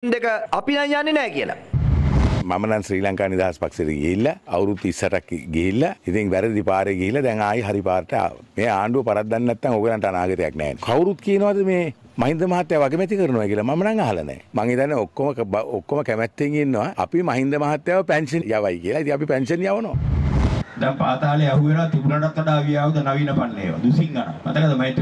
දෙක අපි නම් යන්නේ නැහැ කියලා. මම නම් ශ්‍රී ලංකා නිදහස් පක්ෂයට ගිහිල්ලා අවුරුදු 30ක් ගිහිල්ලා ඉතින් වැරදි පාරේ ගිහිල්ලා දැන් ආයි හරි පාරට ආවා. මේ ආණ්ඩුව පරද්දන්න නැත්නම් ඕගලන්ට අනාගතයක් නැහැ. කවුරුත් කියනවාද මේ මහින්ද මහත්තයා වගමැති කරනවා කියලා මම නම් අහලා නැහැ. මං හිතන්නේ ඔක්කොම ඔක්කොම කැමැත්තෙන් ඉන්නවා. අපි මහින්ද මහත්තයාව පෙන්ෂන් යවයි කියලා. ඉතින් අපි පෙන්ෂන් යවනවා. දැන් පාතාලේ අහුවෙනවා තිබුණටත් වඩා අවියාවුද නවීන පන්නේව. දුසිංගන. මතකද මෛත්‍රී